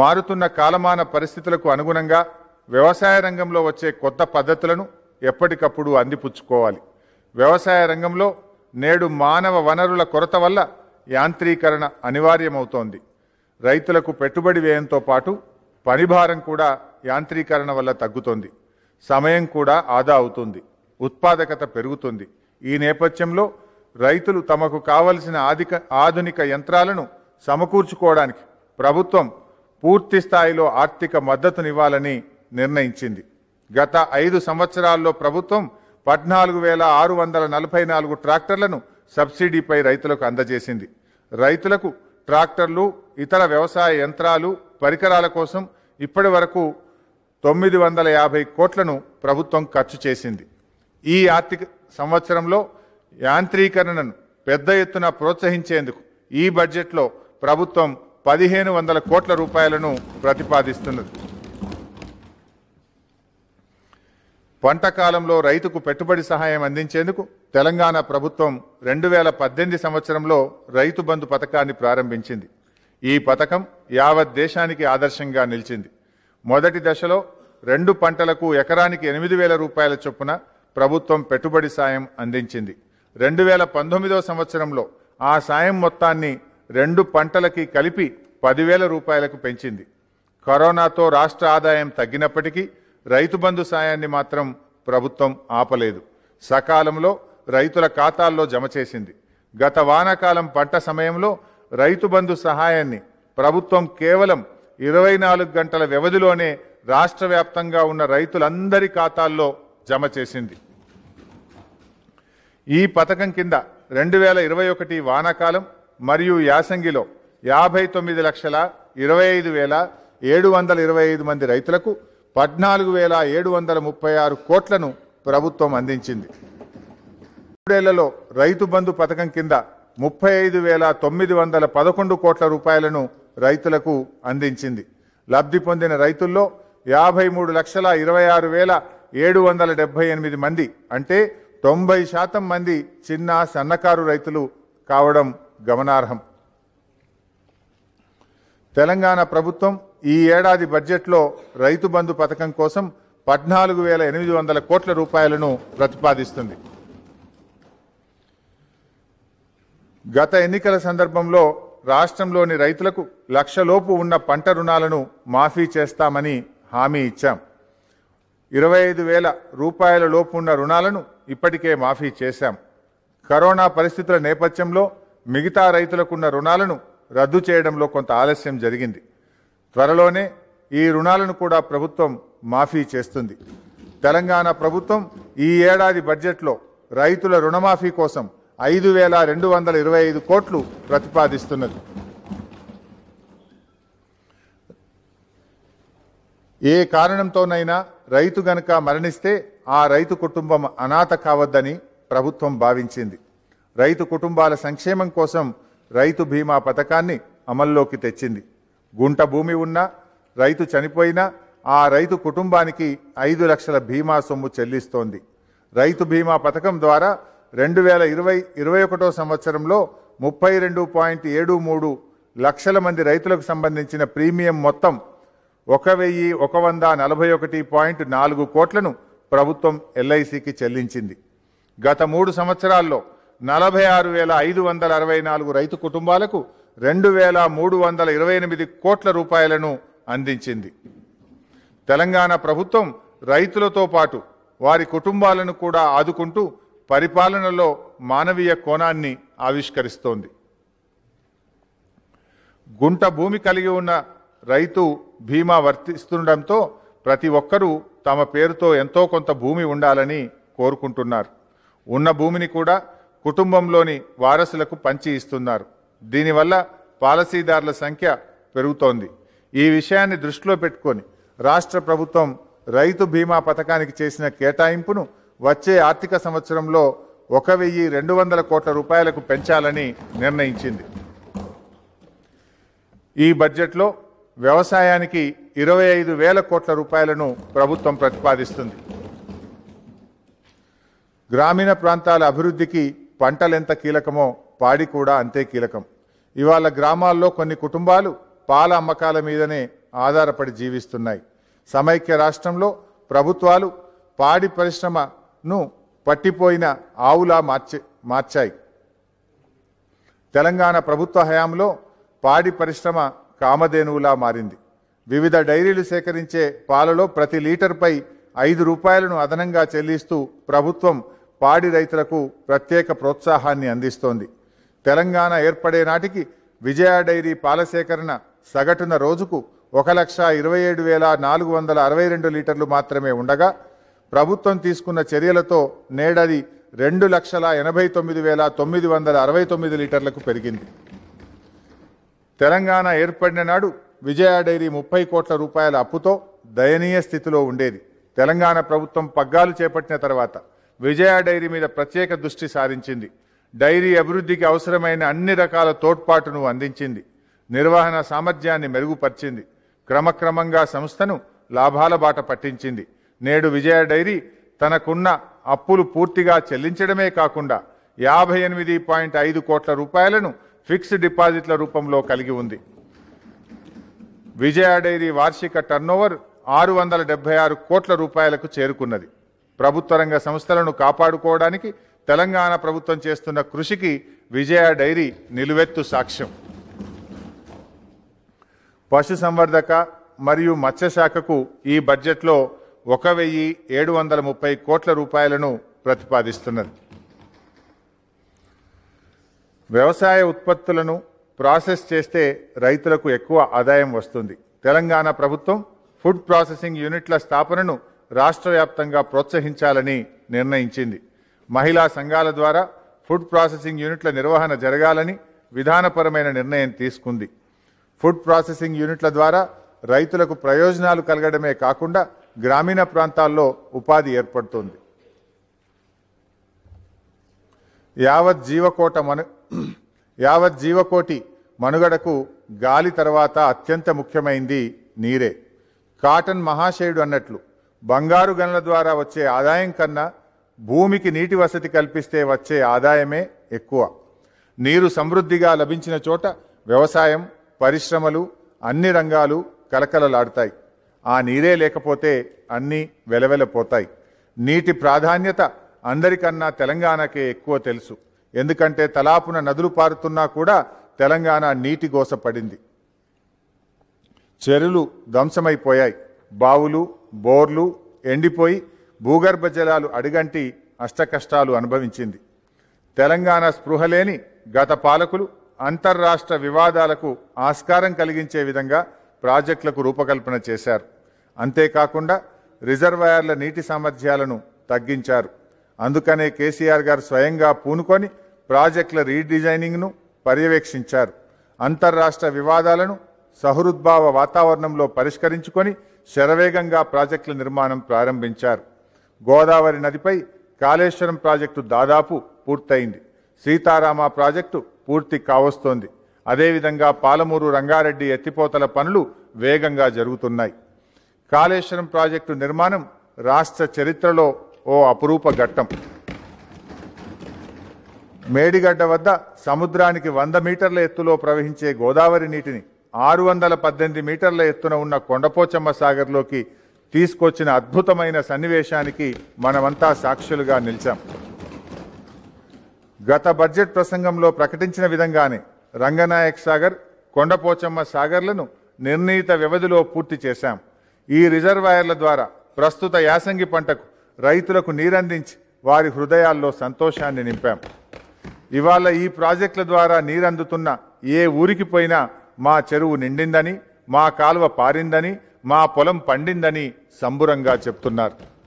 మారుతున్న కాలమాన పరిస్థితులకు అనుగుణంగా వ్యవసాయ రంగంలో వచ్చే కొత్త పద్ధతులను ఎప్పటికప్పుడు అందిపుచ్చుకోవాలి వ్యవసాయ రంగంలో నేడు మానవ వనరుల కొరత వల్ల యాంత్రీకరణ అనివార్యమవుతోంది రైతులకు పెట్టుబడి వ్యయంతో పాటు పనిభారం కూడా యాంత్రీకరణ వల్ల తగ్గుతోంది సమయం కూడా ఆదా అవుతుంది ఉత్పాదకత పెరుగుతుంది ఈ నేపథ్యంలో రైతులు తమకు కావలసిన ఆధిక ఆధునిక యంత్రాలను సమకూర్చుకోవడానికి ప్రభుత్వం పూర్తి స్థాయిలో ఆర్థిక మద్దతునివ్వాలని నిర్ణయించింది గత ఐదు సంవత్సరాల్లో ప్రభుత్వం పద్నాలుగు వేల ఆరు వందల నలభై నాలుగు ట్రాక్టర్లను సబ్సిడీపై రైతులకు అందజేసింది రైతులకు ట్రాక్టర్లు ఇతర వ్యవసాయ యంత్రాలు పరికరాల కోసం ఇప్పటి వరకు తొమ్మిది వందల యాభై కోట్లను ప్రభుత్వం ఖర్చు చేసింది ఈ ఆర్థిక సంవత్సరంలో యాంత్రీకరణను పెద్ద ఎత్తున ప్రోత్సహించేందుకు ఈ బడ్జెట్లో ప్రభుత్వం పదిహేను వందల కోట్ల రూపాయలను ప్రతిపాదిస్తున్నది పంట కాలంలో రైతుకు పెట్టుబడి సహాయం అందించేందుకు తెలంగాణ ప్రభుత్వం రెండు వేల పద్దెనిమిది సంవత్సరంలో రైతు బంధు పథకాన్ని ప్రారంభించింది ఈ పథకం యావత్ దేశానికి ఆదర్శంగా నిలిచింది మొదటి దశలో రెండు పంటలకు ఎకరానికి ఎనిమిది వేల రూపాయల చొప్పున ప్రభుత్వం పెట్టుబడి సాయం అందించింది రెండు వేల సంవత్సరంలో ఆ సాయం మొత్తాన్ని రెండు పంటలకి కలిపి పదివేల రూపాయలకు పెంచింది కరోనాతో రాష్ట్ర ఆదాయం తగ్గినప్పటికీ రైతు బంధు సాయాన్ని మాత్రం ప్రభుత్వం ఆపలేదు సకాలంలో రైతుల ఖాతాల్లో జమ చేసింది గత వానాకాలం పంట సమయంలో రైతు బంధు సహాయాన్ని ప్రభుత్వం కేవలం ఇరవై నాలుగు గంటల వ్యవధిలోనే రాష్ట్ర వ్యాప్తంగా ఉన్న రైతులందరి ఖాతాల్లో జమ చేసింది ఈ పథకం కింద రెండు వేల ఇరవై ఒకటి వానాకాలం మరియు యాసంగిలో యాభై తొమ్మిది లక్షల ఇరవై ఐదు వేల ఏడు వందల ఇరవై ఐదు మంది రైతులకు పద్నాలుగు వేల ఏడు వందల ముప్పై ఆరు కోట్లను ప్రభుత్వం అందించింది మూడేళ్లలో రైతు బంధు పథకం కింద ముప్పై ఐదు వేల తొమ్మిది వందల పదకొండు కోట్ల రూపాయలను రైతులకు అందించింది లబ్ధి పొందిన రైతుల్లో యాభై మూడు లక్షల ఇరవై ఆరు వేల ఏడు వందల డెబ్బై ఎనిమిది మంది అంటే తొంభై శాతం మంది చిన్న సన్నకారు రైతులు కావడం గమనార్హం తెలంగాణ ప్రభుత్వం ఈ ఏడాది బడ్జెట్లో రైతు బంధు పథకం కోసం పద్నాలుగు వేల ఎనిమిది వందల కోట్ల రూపాయలను ప్రతిపాదిస్తుంది గత ఎన్నికల సందర్భంలో రాష్ట్రంలోని రైతులకు లక్షలోపు ఉన్న పంట రుణాలను మాఫీ చేస్తామని హామీ ఇచ్చాం ఇరవై ఐదు వేల రూపాయల లోపు ఉన్న రుణాలను ఇప్పటికే మాఫీ చేశాం కరోనా పరిస్థితుల నేపథ్యంలో మిగతా రైతులకున్న రుణాలను రద్దు చేయడంలో కొంత ఆలస్యం జరిగింది త్వరలోనే ఈ రుణాలను కూడా ప్రభుత్వం మాఫీ చేస్తుంది తెలంగాణ ప్రభుత్వం ఈ ఏడాది బడ్జెట్లో రైతుల రుణమాఫీ కోసం ఐదు వేల రెండు వందల ఇరవై ఐదు కోట్లు ప్రతిపాదిస్తున్నది ఏ కారణంతోనైనా రైతు గనక మరణిస్తే ఆ రైతు కుటుంబం అనాథ కావద్దని ప్రభుత్వం భావించింది రైతు కుటుంబాల సంక్షేమం కోసం రైతు బీమా పథకాన్ని అమల్లోకి తెచ్చింది గుంట భూమి ఉన్నా రైతు చనిపోయినా ఆ రైతు కుటుంబానికి ఐదు లక్షల బీమా సొమ్ము చెల్లిస్తోంది రైతు బీమా పథకం ద్వారా రెండు వేల ఇరవై ఇరవై ఒకటో సంవత్సరంలో ముప్పై రెండు పాయింట్ ఏడు మూడు లక్షల మంది రైతులకు సంబంధించిన ప్రీమియం మొత్తం ఒక వెయ్యి ఒక వంద నలభై ఒకటి పాయింట్ నాలుగు కోట్లను ప్రభుత్వం ఎల్ఐసికి చెల్లించింది గత మూడు సంవత్సరాల్లో నలభై ఆరు వేల ఐదు వందల అరవై నాలుగు రైతు కుటుంబాలకు రెండు వేల మూడు వందల ఇరవై ఎనిమిది కోట్ల రూపాయలను అందించింది తెలంగాణ ప్రభుత్వం రైతులతో పాటు వారి కుటుంబాలను కూడా ఆదుకుంటూ పరిపాలనలో మానవీయ కోణాన్ని ఆవిష్కరిస్తోంది గుంట భూమి కలిగి ఉన్న రైతు బీమా వర్తిస్తుండటంతో ప్రతి ఒక్కరూ తమ పేరుతో ఎంతో కొంత భూమి ఉండాలని కోరుకుంటున్నారు ఉన్న భూమిని కూడా కుటుంబంలోని వారసులకు పంచి ఇస్తున్నారు దీనివల్ల పాలసీదారుల సంఖ్య పెరుగుతోంది ఈ విషయాన్ని దృష్టిలో పెట్టుకొని రాష్ట్ర ప్రభుత్వం రైతు బీమా పథకానికి చేసిన కేటాయింపును వచ్చే ఆర్థిక సంవత్సరంలో ఒక వెయ్యి రెండు వందల కోట్ల రూపాయలకు పెంచాలని నిర్ణయించింది ఈ బడ్జెట్లో వ్యవసాయానికి ఇరవై ఐదు వేల కోట్ల రూపాయలను ప్రభుత్వం ప్రతిపాదిస్తుంది గ్రామీణ ప్రాంతాల అభివృద్ధికి పంటలు ఎంత కీలకమో పాడి కూడా అంతే కీలకం ఇవాళ గ్రామాల్లో కొన్ని కుటుంబాలు పాల అమ్మకాల మీదనే ఆధారపడి జీవిస్తున్నాయి సమైక్య రాష్ట్రంలో ప్రభుత్వాలు పాడి పరిశ్రమను పట్టిపోయిన ఆవులా మార్చి మార్చాయి తెలంగాణ ప్రభుత్వ హయాంలో పాడి పరిశ్రమ కామధేనువులా మారింది వివిధ డైరీలు సేకరించే పాలలో ప్రతి లీటర్పై ఐదు రూపాయలను అదనంగా చెల్లిస్తూ ప్రభుత్వం పాడి రైతులకు ప్రత్యేక ప్రోత్సాహాన్ని అందిస్తోంది తెలంగాణ ఏర్పడే నాటికి విజయ డైరీ పాల సేకరణ సగటున రోజుకు ఒక లక్ష ఇరవై ఏడు వేల నాలుగు వందల అరవై రెండు లీటర్లు మాత్రమే ఉండగా ప్రభుత్వం తీసుకున్న చర్యలతో నేడది రెండు లక్షల ఎనభై తొమ్మిది వేల తొమ్మిది వందల అరవై తొమ్మిది లీటర్లకు పెరిగింది తెలంగాణ ఏర్పడిన నాడు విజయ డైరీ ముప్పై కోట్ల రూపాయల అప్పుతో దయనీయ స్థితిలో ఉండేది తెలంగాణ ప్రభుత్వం పగ్గాలు చేపట్టిన తర్వాత విజయ డైరీ మీద ప్రత్యేక దృష్టి సారించింది డైరీ అభివృద్ధికి అవసరమైన అన్ని రకాల తోడ్పాటును అందించింది నిర్వహణ సామర్థ్యాన్ని మెరుగుపరిచింది క్రమక్రమంగా సంస్థను లాభాల బాట పట్టించింది నేడు విజయ డైరీ తనకున్న అప్పులు పూర్తిగా చెల్లించడమే కాకుండా యాభై ఎనిమిది పాయింట్ ఐదు కోట్ల రూపాయలను ఫిక్స్డ్ డిపాజిట్ల రూపంలో కలిగి ఉంది విజయ డైరీ వార్షిక టర్నోవర్ ఆరు వందల డెబ్బై ఆరు కోట్ల రూపాయలకు చేరుకున్నది ప్రభుత్వ రంగ సంస్థలను కాపాడుకోవడానికి తెలంగాణ ప్రభుత్వం చేస్తున్న కృషికి విజయ డైరీ నిలువెత్తు సాక్ష్యం పశు సంవర్ధక మరియు మత్స్యశాఖకు ఈ బడ్జెట్లో ఒక వెయ్యి ఏడు వందల ముప్పై కోట్ల రూపాయలను ప్రతిపాదిస్తున్నది వ్యవసాయ ఉత్పత్తులను ప్రాసెస్ చేస్తే రైతులకు ఎక్కువ ఆదాయం వస్తుంది తెలంగాణ ప్రభుత్వం ఫుడ్ ప్రాసెసింగ్ యూనిట్ల స్థాపనను రాష్ట్ర వ్యాప్తంగా ప్రోత్సహించాలని నిర్ణయించింది మహిళా సంఘాల ద్వారా ఫుడ్ ప్రాసెసింగ్ యూనిట్ల నిర్వహణ జరగాలని విధానపరమైన నిర్ణయం తీసుకుంది ఫుడ్ ప్రాసెసింగ్ యూనిట్ల ద్వారా రైతులకు ప్రయోజనాలు కలగడమే కాకుండా గ్రామీణ ప్రాంతాల్లో ఉపాధి ఏర్పడుతుంది యావత్ జీవకోట మను యావత్ జీవకోటి మనుగడకు గాలి తర్వాత అత్యంత ముఖ్యమైంది నీరే కాటన్ మహాశయుడు అన్నట్లు బంగారు గనుల ద్వారా వచ్చే ఆదాయం కన్నా భూమికి నీటి వసతి కల్పిస్తే వచ్చే ఆదాయమే ఎక్కువ నీరు సమృద్ధిగా లభించిన చోట వ్యవసాయం పరిశ్రమలు అన్ని రంగాలు కలకలలాడతాయి ఆ నీరే లేకపోతే అన్నీ వెలవెలపోతాయి నీటి ప్రాధాన్యత అందరికన్నా తెలంగాణకే ఎక్కువ తెలుసు ఎందుకంటే తలాపున నదులు పారుతున్నా కూడా తెలంగాణ నీటి గోసపడింది చెరులు ధ్వంసమైపోయాయి బావులు బోర్లు ఎండిపోయి భూగర్భ జలాలు అడుగంటి అష్టకష్టాలు అనుభవించింది తెలంగాణ స్పృహలేని గత పాలకులు అంతర్రాష్ట్ర వివాదాలకు ఆస్కారం కలిగించే విధంగా ప్రాజెక్టులకు రూపకల్పన చేశారు అంతేకాకుండా రిజర్వాయర్ల నీటి సామర్థ్యాలను తగ్గించారు అందుకనే కేసీఆర్ గారు స్వయంగా పూనుకొని ప్రాజెక్టుల రీడిజైనింగ్ను పర్యవేక్షించారు అంతర్రాష్ట్ర వివాదాలను సహృద్భావ వాతావరణంలో పరిష్కరించుకొని శరవేగంగా ప్రాజెక్టుల నిర్మాణం ప్రారంభించారు గోదావరి నదిపై కాళేశ్వరం ప్రాజెక్టు దాదాపు పూర్తయింది సీతారామ ప్రాజెక్టు పూర్తి కావస్తోంది అదేవిధంగా పాలమూరు రంగారెడ్డి ఎత్తిపోతల పనులు వేగంగా జరుగుతున్నాయి కాళేశ్వరం ప్రాజెక్టు నిర్మాణం రాష్ట్ర చరిత్రలో ఓ అపురూప ఘట్టం మేడిగడ్డ వద్ద సముద్రానికి వంద మీటర్ల ఎత్తులో ప్రవహించే గోదావరి నీటిని ఆరు వందల పద్దెనిమిది మీటర్ల ఎత్తున ఉన్న కొండపోచమ్మ సాగర్లోకి తీసుకొచ్చిన అద్భుతమైన సన్నివేశానికి మనమంతా సాక్షులుగా నిలిచాం గత బడ్జెట్ ప్రసంగంలో ప్రకటించిన విధంగానే రంగనాయక్ సాగర్ కొండపోచమ్మ సాగర్లను నిర్ణీత వ్యవధిలో పూర్తి చేశాం ఈ రిజర్వాయర్ల ద్వారా ప్రస్తుత యాసంగి పంటకు రైతులకు నీరందించి వారి హృదయాల్లో సంతోషాన్ని నింపాం ఇవాళ ఈ ప్రాజెక్టుల ద్వారా నీరందుతున్న ఏ ఊరికి పోయినా మా చెరువు నిండిందని మా కాలువ పారిందని మా పొలం పండిందని సంబురంగా చెప్తున్నారు